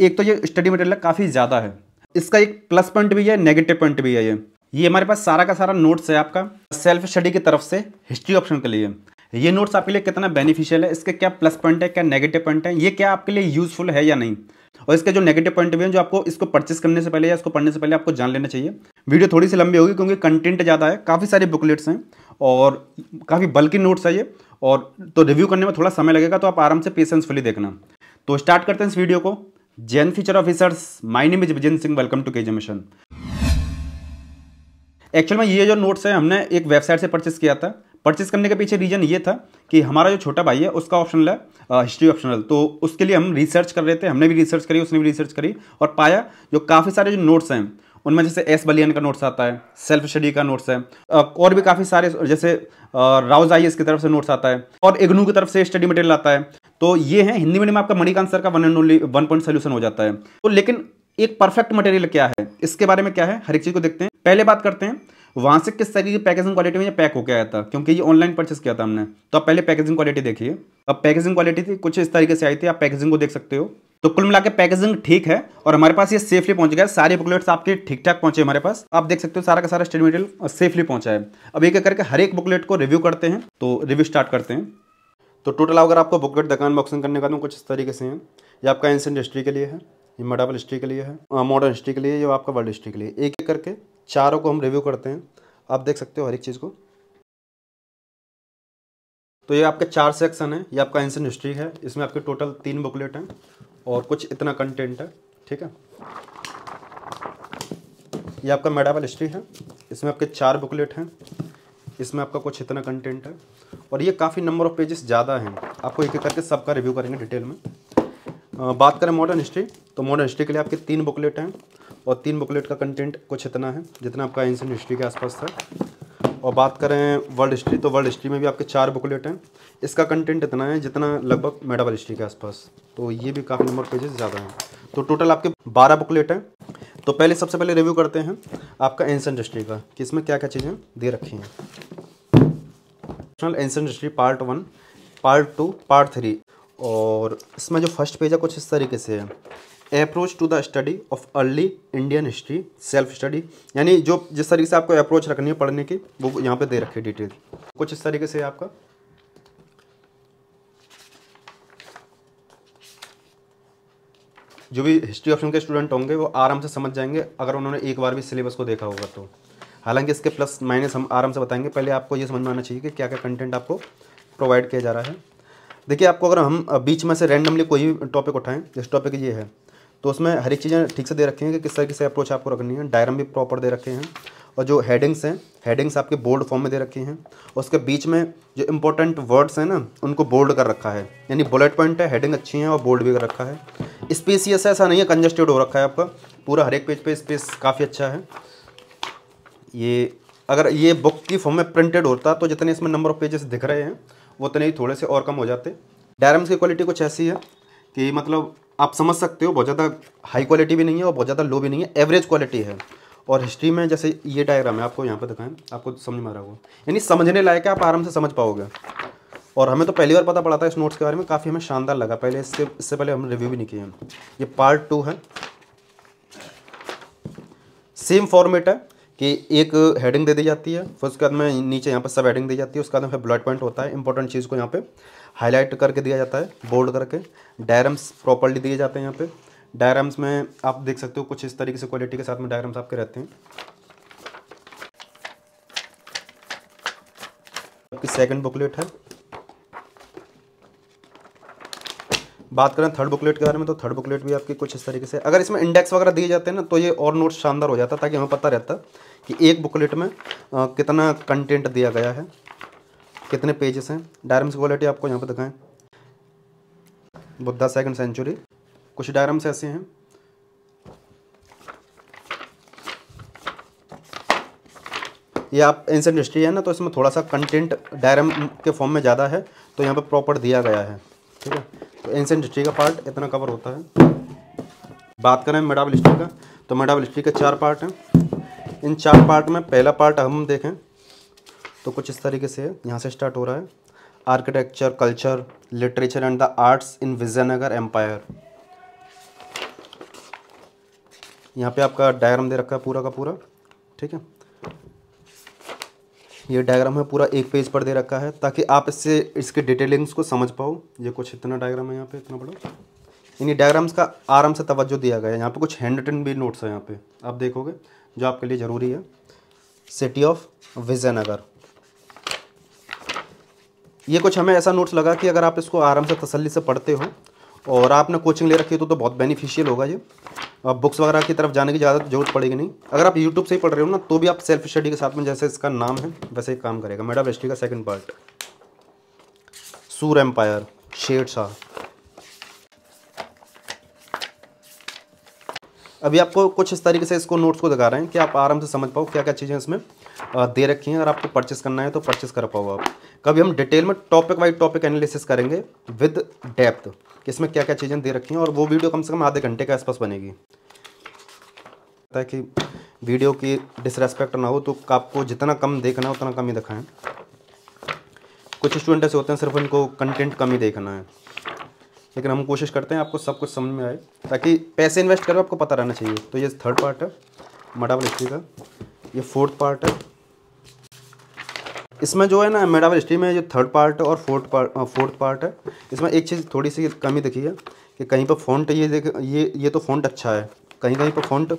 एक तो ये स्टडी मटेरियल काफ़ी ज़्यादा है इसका एक प्लस पॉइंट भी है नेगेटिव पॉइंट भी है ये ये हमारे पास सारा का सारा नोट्स है आपका सेल्फ स्टडी की तरफ से हिस्ट्री ऑप्शन के लिए ये नोट्स आपके लिए कितना बेनिफिशियल है इसके क्या प्लस पॉइंट है क्या नेगेटिव पॉइंट है ये क्या आपके लिए यूजफुल है या नहीं और इसके जो नेगेटिव पॉइंट भी हैं जो आपको इसको परचेस करने से पहले या इसको पढ़ने से पहले आपको जान लेना चाहिए वीडियो थोड़ी सी लंबी होगी क्योंकि कंटेंट ज़्यादा है काफ़ी सारे बुकलेट्स हैं और काफ़ी बल्कि नोट्स है ये और तो रिव्यू करने में थोड़ा समय लगेगा तो आप आराम से पेशेंसफुली देखना तो स्टार्ट करते हैं इस वीडियो को जैन future officers my name is Vijay Singh welcome to KJ mission actual में ये जो नोट्स है हमने एक वेबसाइट से परचेस किया था परचेस करने के पीछे रीजन ये था कि हमारा जो छोटा भाई है उसका ऑप्शन है हिस्ट्री ऑप्शनल तो उसके लिए हम रिसर्च कर रहे थे हमने भी रिसर्च करी उसने भी रिसर्च करी और पाया जो काफ़ी सारे जो नोट्स हैं उनमें जैसे एस बलियन का नोट्स आता है सेल्फ स्टडी का नोट्स है और भी काफ़ी सारे जैसे राउज आई की तरफ से नोट्स आता है और इग्नू की तरफ से स्टडी मटेरियल आता है तो ये है हिंदी मीडियम में आपका मणिकांत सर का one and only one point solution हो जाता है तो लेकिन एक परफेक्ट मटेरियल क्या है इसके बारे में क्या है हर एक चीज़ को देखते हैं पहले बात करते हैं वहां से किस तरीके की पैकेजिंग क्वालिटी में ये पैक होकर आया था क्योंकि ये ऑनलाइन परचेस किया था हमने तो आप पहले पैकेजिंग क्वालिटी देखिए अब पैकेजिंग क्वालिटी थी कुछ इस तरीके से आई थी आप पैकेजिंग को देख सकते हो तो कुल मिला के पैकेजिंग ठीक है और हमारे पास ये सेफली पहुंच गया सारे बुकलेट्स आपके ठीक ठाक पहुंचे हमारे पास आप देख सकते हो सारा का सारा स्टडी मटेरियल सेफली पहुंचा है अब एक करके हर एक बुकलेट को रिव्यू करते हैं तो रिव्यू स्टार्ट करते हैं तो टोटल अगर आपको बुकलेट दुकान बॉक्सिंग करने का तो कुछ इस तरीके से है ये आपका एंसेंट हिस्ट्री के लिए है ये मडावल हिस्ट्री के लिए है मॉडर्न हिस्ट्री के लिए ये आपका वर्ल्ड हिस्ट्री के लिए एक एक करके चारों को हम रिव्यू करते हैं आप देख सकते हो हर एक चीज़ को तो ये आपके चार सेक्शन है ये आपका एंसेंट हिस्ट्री है इसमें आपके टोटल तीन बुकलेट हैं और कुछ इतना कंटेंट है ठीक है ये आपका मेडावल हिस्ट्री है इसमें आपके चार बुकलेट हैं इसमें आपका कुछ इतना कंटेंट है और ये काफ़ी नंबर ऑफ पेजेस ज़्यादा हैं आपको एक एक करके सबका रिव्यू करेंगे डिटेल में आ, बात करें मॉडर्न हिस्ट्री तो मॉडर्न हिस्ट्री के लिए आपके तीन बुकलेट हैं और तीन बुकलेट का कंटेंट कुछ इतना है जितना आपका एंशियन हिस्ट्री के आसपास था और बात करें वर्ल्ड हिस्ट्री तो वर्ल्ड हिस्ट्री में भी आपके चार बुकलेट हैं इसका कंटेंट इतना है जितना लगभग मेडावल हिस्ट्री के आसपास तो ये भी काफ़ी नंबर पेजेस ज़्यादा हैं तो टोटल आपके बारह बुकलेट हैं तो पहले सबसे पहले रिव्यू करते हैं आपका एंशेंट हिस्ट्री का कि इसमें क्या क्या चीज़ें दे रखी हैं national ancient history part one part two part three और इसमें जो फर्स्ट पेज है कुछ इस तरीके से है approach to the study of early Indian history self study यानी जो जिस तरीके से आपको अप्रोच रखनी है पढ़ने की वो यहाँ पे दे रखी है डिटेल कुछ इस तरीके से है आपका जो भी हिस्ट्री ऑप्शन के स्टूडेंट होंगे वो आराम से समझ जाएंगे अगर उन्होंने एक बार भी सिलेबस को देखा होगा तो हालांकि इसके प्लस माइनस हम आराम से बताएंगे पहले आपको ये समझ में आना चाहिए कि क्या क्या कंटेंट आपको प्रोवाइड किया जा रहा है देखिए आपको अगर हम बीच में से रैंडमली कोई भी टॉपिक उठाएं जिस टॉपिक ये है तो उसमें हर एक चीज़ें ठीक से दे रखी हैं कि किस तरह से अप्रोच आपको रखनी है डायरम भी प्रॉपर दे रखे हैं और जो हेडिंग्स हैं हेडिंग्स आपके बोल्ड फॉर्म में दे रखी हैं उसके बीच में जो इंपॉर्टेंट वर्ड्स हैं ना उनको बोल्ड कर रखा है यानी बुलेट पॉइंट है हेडिंग अच्छी है और बोल्ड भी कर रखा है स्पेसियस ऐसा नहीं है कंजस्टेड हो रखा है आपका पूरा हर एक पेज पे स्पेस काफ़ी अच्छा है ये अगर ये बुक की फॉर्म में प्रिंटेड होता तो जितने इसमें नंबर ऑफ पेजेस दिख रहे हैं उतने ही थोड़े से और कम हो जाते डायरम्स की क्वालिटी कुछ ऐसी है कि मतलब आप समझ सकते हो बहुत ज़्यादा हाई क्वालिटी भी नहीं है और बहुत ज़्यादा लो भी नहीं है एवरेज क्वालिटी है और हिस्ट्री में जैसे ये डायग्राम है आपको यहाँ पर दिखाएं आपको समझ में आ रहा होगा यानी समझने लायक है आप आराम से समझ पाओगे और हमें तो पहली बार पता पड़ा था इस नोट्स के बारे में काफ़ी हमें शानदार लगा पहले इससे इससे पहले हमने रिव्यू भी नहीं किए ये पार्ट टू है सेम फॉर्मेट है कि एक हेडिंग दे दी जाती है फिर उसके बाद में नीचे यहाँ पर सब हेडिंग दी जाती है उसके बाद में फिर ब्लड पॉइंट होता है इंपॉर्टेंट चीज़ को यहाँ पे हाईलाइट करके दिया जाता है बोल्ड करके डायराम्स प्रॉपरली दिए जाते हैं यहाँ पे डायराम्स में आप देख सकते हो कुछ इस तरीके से क्वालिटी के साथ में डायराम्स आपके रहते हैं आपकी सेकेंड बुकलेट है बात करें थर्ड बुकलेट के बारे में तो थर्ड बुकलेट भी आपकी कुछ इस तरीके से अगर इसमें इंडेक्स वगैरह दिए जाते हैं ना तो ये और नोट शानदार हो जाता ताकि हमें पता रहता कि एक बुकलेट में आ, कितना कंटेंट दिया गया है कितने पेजेस हैं डायरम्स क्वालिटी आपको यहाँ पर दिखाएं बुद्धा सेकंड सेंचुरी कुछ डायरम्स ऐसे हैं ये आप एंसेंट हिस्ट्री है ना तो इसमें थोड़ा सा कंटेंट डायरम के फॉर्म में ज़्यादा है तो यहाँ पर प्रॉपर दिया गया है ठीक है तो एंसेंट हिस्ट्री का पार्ट इतना कवर होता है बात करें मेडावल हिस्ट्री का तो मेडावल हिस्ट्री के चार पार्ट हैं इन चार पार्ट में पहला पार्ट हम देखें तो कुछ इस तरीके से यहाँ से स्टार्ट हो रहा है architecture culture literature and the arts in Vijayanagar empire यहाँ पे आपका डायग्राम दे रखा है पूरा का पूरा ठीक है ये डायग्राम है पूरा एक पेज पर दे रखा है ताकि आप इससे इसके डिटेलिंग्स को समझ पाओ ये कुछ इतना डायग्राम है यहाँ पे इतना बड़ा इन्हीं डायग्राम्स का आराम से तवज्जो दिया गया है यहाँ पे कुछ हैंड रिटन भी नोट्स हैं यहाँ पे आप देखोगे जो आपके लिए ज़रूरी है सिटी ऑफ विजयनगर ये कुछ हमें ऐसा नोट्स लगा कि अगर आप इसको आराम से तसली से पढ़ते हो और आपने कोचिंग ले रखी है तो, तो बहुत बेनिफिशियल होगा ये आप बुक्स वगैरह की तरफ जाने की ज़्यादा जरूरत पड़ेगी नहीं अगर आप यूट्यूब से ही पढ़ रहे हो ना तो भी आप सेल्फ स्टडी के साथ में जैसे इसका नाम है वैसे ही काम करेगा मेडा वेस्टी का सेकंड पार्ट सूर एम्पायर शेर शाह अभी आपको कुछ इस तरीके से इसको नोट्स को दिखा रहे हैं कि आप आराम से समझ पाओ क्या क्या चीज़ें इसमें दे रखी हैं और आपको परचेस करना है तो परचेस कर पाओ आप कभी हम डिटेल में टॉपिक वाइज टॉपिक एनालिसिस करेंगे विद डेप्थ कि इसमें क्या क्या चीज़ें दे रखी हैं और वो वीडियो कम से कम आधे घंटे के आसपास बनेगी ताकि वीडियो की डिसरेस्पेक्ट ना हो तो आपको जितना कम देखना है उतना कम ही दिखाएँ कुछ स्टूडेंट ऐसे होते हैं सिर्फ उनको कंटेंट कम ही देखना है लेकिन हम कोशिश करते हैं आपको सब कुछ समझ में आए ताकि पैसे इन्वेस्ट करो आपको पता रहना चाहिए तो ये थर्ड पार्ट है मेडावल हिस्ट्री का ये फोर्थ पार्ट है इसमें जो है ना मेडावल हिस्ट्री में जो थर्ड पार्ट और फोर्थ पार्ट फोर्थ पार्ट है इसमें एक चीज़ थोड़ी सी कमी दिखी है कि कहीं पर फॉन्ट ये देख ये ये तो फॉन्ट अच्छा है कहीं कहीं पर फॉन्ट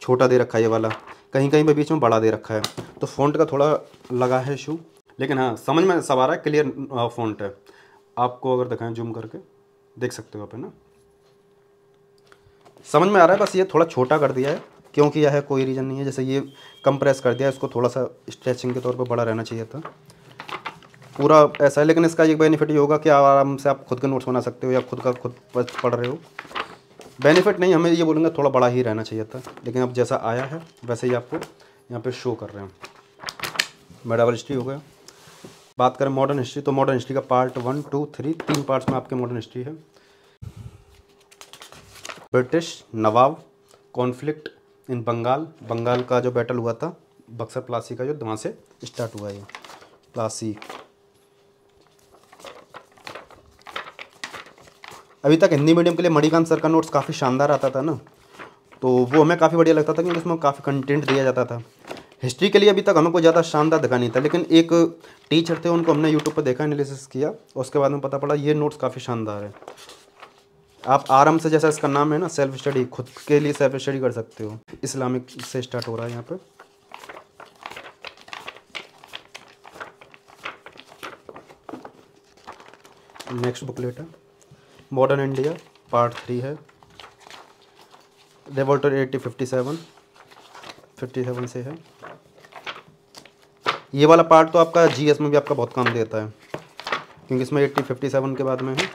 छोटा दे रखा है ये वाला कहीं कहीं पर बीच में बड़ा दे रखा है तो फॉन्ट का थोड़ा लगा है इशू लेकिन हाँ समझ में सब आ रहा है क्लियर फॉन्ट है आपको अगर दिखाएं जूम करके देख सकते हो आप है ना समझ में आ रहा है बस ये थोड़ा छोटा कर दिया है क्योंकि यह है कोई रीज़न नहीं है जैसे ये कम प्रेस कर दिया है इसको थोड़ा सा स्ट्रेचिंग के तौर पर बड़ा रहना चाहिए था पूरा ऐसा है लेकिन इसका एक बेनिफिट ये होगा कि आराम से आप खुद के नोट्स बना सकते हो या खुद का खुद पढ़ रहे हो बेनिफिट नहीं हमें ये बोलेंगे थोड़ा बड़ा ही रहना चाहिए था लेकिन अब जैसा आया है वैसे ही आपको यहाँ पे शो कर रहे हैं मेडावल हिस्ट्री हो गया बात करें मॉडर्न हिस्ट्री तो मॉडर्न हिस्ट्री का पार्ट वन टू थ्री तीन पार्ट्स में आपके मॉडर्न हिस्ट्री है British nawab conflict in Bengal Bengal का जो बैटल हुआ था बक्सर प्लासी का जो वहाँ से स्टार्ट हुआ है प्लासी अभी तक हिंदी मीडियम के लिए मणिकांत सर का नोट्स काफ़ी शानदार आता था ना तो वो हमें काफ़ी बढ़िया लगता था क्योंकि उसमें काफ़ी कंटेंट दिया जाता था हिस्ट्री के लिए अभी तक हमें कोई ज़्यादा शानदार दिखा नहीं था लेकिन एक टीचर थे उनको हमने यूट्यूब पर देखा एनालिसिस किया उसके बाद में पता पड़ा ये नोट्स काफ़ी शानदार है आप आराम से जैसा इसका नाम है ना सेल्फ स्टडी खुद के लिए सेल्फ स्टडी कर सकते हो इस्लामिक से स्टार्ट हो रहा है यहाँ पर नेक्स्ट बुकलेट है मॉडर्न इंडिया पार्ट थ्री है revolt eighty fifty seven fifty seven से है ये वाला पार्ट तो आपका जी में भी आपका बहुत काम देता है क्योंकि इसमें एट्टी फिफ्टी सेवन के बाद में है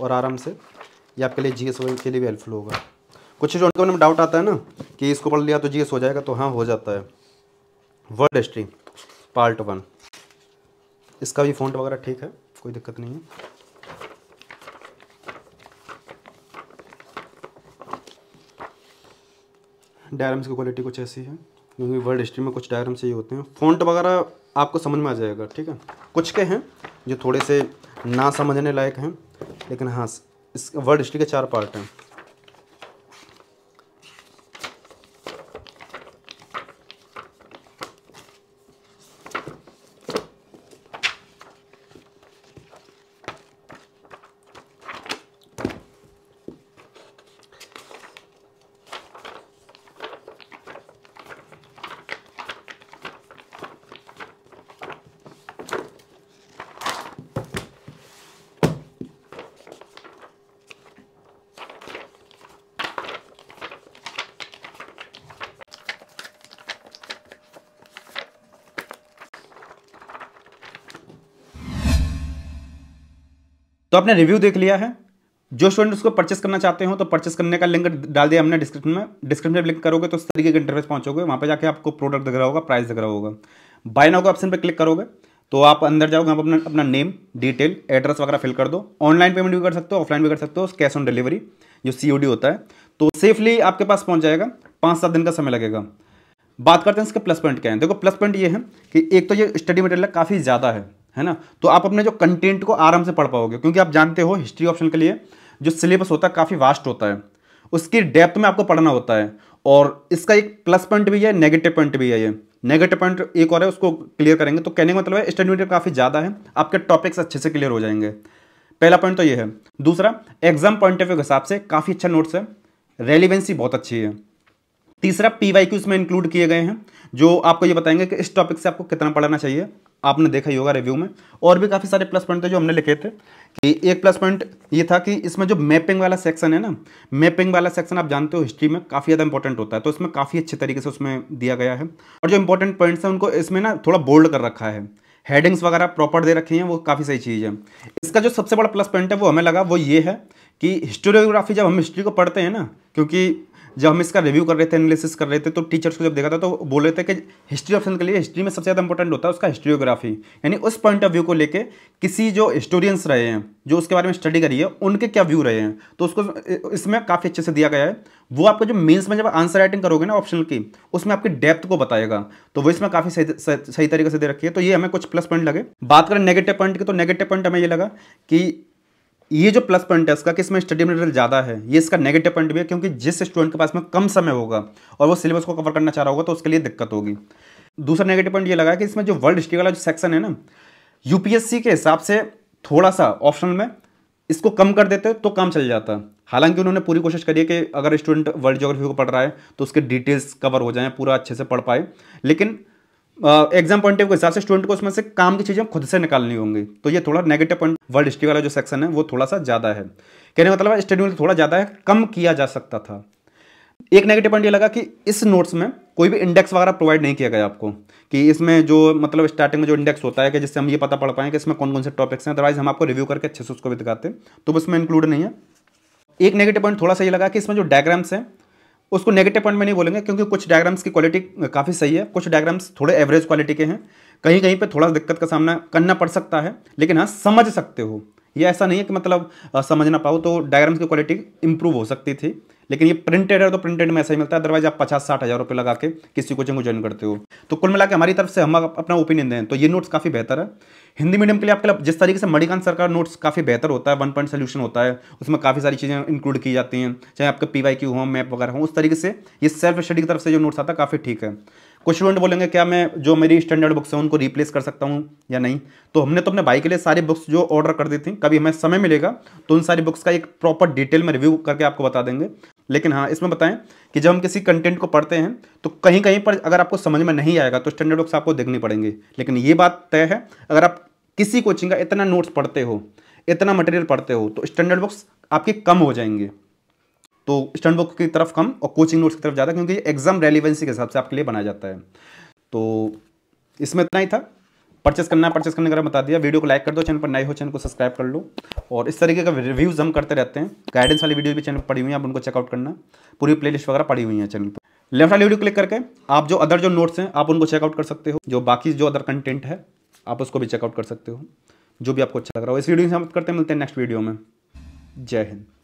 और आराम से ये आपके लिए जी के लिए भी हेल्पफुल होगा कुछ जो उनके में डाउट आता है ना कि इसको पढ़ लिया तो जी हो जाएगा तो हाँ हो जाता है वर्ड हिस्ट्री पार्ट वन इसका भी फ़ॉन्ट वगैरह ठीक है कोई दिक्कत नहीं है डायरम्स की क्वालिटी कुछ ऐसी है क्योंकि वर्ल्ड हिस्ट्री में कुछ डायग्राम से ये होते हैं फ़ॉन्ट वगैरह आपको समझ में आ जाएगा ठीक है कुछ के हैं जो थोड़े से ना समझने लायक हैं लेकिन हाँ इस वर्ल्ड हिस्ट्री के चार पार्ट हैं तो आपने रिव्यू देख लिया है जो स्टूडेंट उसको परचेस करना चाहते हो तो परचेस करने का लिंक डाल दिया हमने डिस्क्रिप्शन में डिस्क्रिप्शन में लिंक करोगे तो उस तरीके के इंटरफेस पहुंचोगे वहाँ पर जाके आपको प्रोडक्ट दिख रहा होगा प्राइस दिख रहा होगा बाय नाउ के ऑप्शन पर क्लिक करोगे तो आप अंदर जाओगे आप अपना अपना नेम डिटेल एड्रेस वगैरह फिल कर दो ऑनलाइन पेमेंट भी कर सकते हो ऑफलाइन भी कर सकते हो कैश ऑन डिलीवरी जो सी होता है तो सेफली आपके पास पहुँच जाएगा पाँच सात दिन का समय लगेगा बात करते हैं इसके प्लस पॉइंट क्या है देखो प्लस पॉइंट ये है कि एक तो ये स्टडी मटेरियल काफ़ी ज़्यादा है है ना तो आप अपने जो कंटेंट को आराम से पढ़ पाओगे क्योंकि आप जानते हो हिस्ट्री ऑप्शन के लिए जो सिलेबस होता है काफ़ी वास्ट होता है उसकी डेप्थ में आपको पढ़ना होता है और इसका एक प्लस पॉइंट भी है नेगेटिव पॉइंट भी है ये नेगेटिव पॉइंट एक और है उसको क्लियर करेंगे तो कहने का मतलब है स्टडी मटेरियल काफ़ी ज़्यादा है आपके टॉपिक्स अच्छे से क्लियर हो जाएंगे पहला पॉइंट तो ये है दूसरा एग्जाम पॉइंट ऑफ व्यू के हिसाब से काफ़ी अच्छा नोट्स है रेलिवेंसी बहुत अच्छी है तीसरा पी वाई क्यू इसमें इंक्लूड किए गए हैं जो आपको ये बताएंगे कि इस टॉपिक से आपको कितना पढ़ना चाहिए आपने देखा ही होगा रिव्यू में और भी काफ़ी सारे प्लस पॉइंट थे जो हमने लिखे थे कि एक प्लस पॉइंट ये था कि इसमें जो मैपिंग वाला सेक्शन है ना मैपिंग वाला सेक्शन आप जानते हो हिस्ट्री में काफ़ी ज़्यादा इंपॉर्टेंट होता है तो इसमें काफ़ी अच्छे तरीके से उसमें दिया गया है और जो इंपॉर्टेंट पॉइंट्स हैं उनको इसमें ना थोड़ा बोल्ड कर रखा है हेडिंग्स वगैरह प्रॉपर दे रखी हैं वो काफ़ी सही चीज़ है इसका जो सबसे बड़ा प्लस पॉइंट है वो हमें लगा वो ये है कि हिस्टोरियोग्राफी जब हम हिस्ट्री को पढ़ते हैं ना क्योंकि जब हम इसका रिव्यू कर रहे थे एनालिसिस कर रहे थे तो टीचर्स को जब देखा था तो बोल रहे थे कि हिस्ट्री ऑप्शन के लिए हिस्ट्री में सबसे ज़्यादा इंपॉर्टेंट होता है उसका हिस्ट्रियोग्राफी यानी उस पॉइंट ऑफ व्यू को लेकर किसी जो हिस्टोरियंस रहे हैं जो उसके बारे में स्टडी करी है उनके क्या व्यू रहे हैं तो उसको इसमें काफ़ी अच्छे से दिया गया है वो आपको जो मेन्स में जब आंसर राइटिंग करोगे ना ऑप्शन की उसमें आपकी डेप्थ को बताएगा तो वो इसमें काफ़ी सही सही तरीके से दे रखी है तो ये हमें कुछ प्लस पॉइंट लगे बात करें नेगेटिव पॉइंट की तो नेगेटिव पॉइंट हमें ये लगा कि ये जो प्लस पॉइंट है इसका कि इसमें स्टडी मटेरियल ज़्यादा है ये इसका नेगेटिव पॉइंट भी है क्योंकि जिस स्टूडेंट के पास में कम समय होगा और वो सिलेबस को कवर करना चाह रहा होगा तो उसके लिए दिक्कत होगी दूसरा नेगेटिव पॉइंट ये लगा कि इसमें जो वर्ल्ड हिस्ट्री वाला जो सेक्शन है ना यूपीएससी के हिसाब से थोड़ा सा ऑप्शनल में इसको कम कर देते तो काम चल जाता हालांकि उन्होंने पूरी कोशिश करी है कि अगर स्टूडेंट वर्ल्ड जोग्राफी को पढ़ रहा है तो उसके डिटेल्स कवर हो जाएँ पूरा अच्छे से पढ़ पाए लेकिन एग्जाम पॉइंट के हिसाब से स्टूडेंट को उसमें से काम की चीज़ें खुद से निकालनी होंगी तो ये थोड़ा नेगेटिव पॉइंट वर्ल्ड हिस्ट्री वाला जो सेक्शन है वो थोड़ा सा ज़्यादा है कहने का मतलब स्टडी तो थोड़ा ज़्यादा है कम किया जा सकता था एक नेगेटिव पॉइंट ये लगा कि इस नोट्स में कोई भी इंडेक्स वगैरह प्रोवाइड नहीं किया गया आपको कि इसमें जो मतलब स्टार्टिंग में जो इंडेक्स होता है कि जिससे हम ये पता पड़ पाए कि इसमें कौन कौन से टॉपिक्स हैं अदरवाइज हम आपको रिव्यू करके अच्छे से उसको भी दिखाते तो उसमें इंक्लूड नहीं है एक नेगेटिव पॉइंट थोड़ा सा ये लगा कि इसमें जो डायग्राम्स हैं उसको नेगेटिव पॉइंट में नहीं बोलेंगे क्योंकि कुछ डायग्राम्स की क्वालिटी काफ़ी सही है कुछ डायग्राम्स थोड़े एवरेज क्वालिटी के हैं कहीं कहीं पे थोड़ा दिक्कत का सामना करना पड़ सकता है लेकिन हाँ समझ सकते हो ये ऐसा नहीं है कि मतलब समझ ना पाओ तो डायग्राम्स की क्वालिटी इंप्रूव हो सकती थी लेकिन ये प्रिंटेड है तो प्रिंटेड में ऐसा ही मिलता है अदरवाइज आप पचास साठ हज़ार रुपये लगा के किसी कोचिंग को ज्वाइन करते हो तो कुल मिला हमारी तरफ से हम अपना ओपिनियन दें तो ये नोट्स काफ़ी बेहतर है हिंदी मीडियम के लिए आपके जिस तरीके से मणिकांत सरकार नोट्स काफ़ी बेहतर होता है वन पॉइंट सोल्यूशन होता है उसमें काफ़ी सारी चीज़ें इंक्लूड की जाती हैं चाहे आपका पी वाई क्यू मैप वगैरह हो उस तरीके से ये सेल्फ स्टडी की तरफ से जो नोट्स आता है काफ़ी ठीक है कुछ स्टूडेंट बोलेंगे क्या मैं जो मेरी स्टैंडर्ड बुक्स हैं उनको रिप्लेस कर सकता हूँ या नहीं तो हमने तो अपने भाई के लिए सारी बुक्स जो ऑर्डर कर दी थी कभी हमें समय मिलेगा तो उन सारी बुक्स का एक प्रॉपर डिटेल में रिव्यू करके आपको बता देंगे लेकिन हाँ इसमें बताएं कि जब हम किसी कंटेंट को पढ़ते हैं तो कहीं कहीं पर अगर आपको समझ में नहीं आएगा तो स्टैंडर्ड बुक्स आपको देखनी पड़ेंगे लेकिन ये बात तय है अगर आप किसी कोचिंग का इतना नोट्स पढ़ते हो इतना मटेरियल पढ़ते हो तो स्टैंडर्ड बुक्स आपके कम हो जाएंगे तो स्टैंड बुक की तरफ कम और कोचिंग नोट्स की तरफ ज़्यादा क्योंकि एग्जाम रेलिवेंसी के हिसाब से आपके लिए बनाया जाता है तो इसमें इतना ही था परचेस करना है परचेस करने का बता दिया वीडियो को लाइक कर दो चैनल पर नए हो चैनल को सब्सक्राइब कर लो और इस तरीके का रिव्यूज़ हम करते रहते हैं गाइडेंस वाली वीडियो भी चैनल पर पड़ी हुई है आप उनको चेकआउट करना पूरी प्लेलिस्ट वगैरह पड़ी हुई है चैनल पर लेफ्ट वाली वीडियो क्लिक करके आप जो अदर जो नोट्स हैं आप उनको चेकआउट कर सकते हो जो बाकी जो अदर कंटेंट है आप उसको भी चेकआउट कर सकते हो जो भी आपको अच्छा लग रहा हो इस वीडियो से हम करते मिलते हैं नेक्स्ट वीडियो में जय हिंद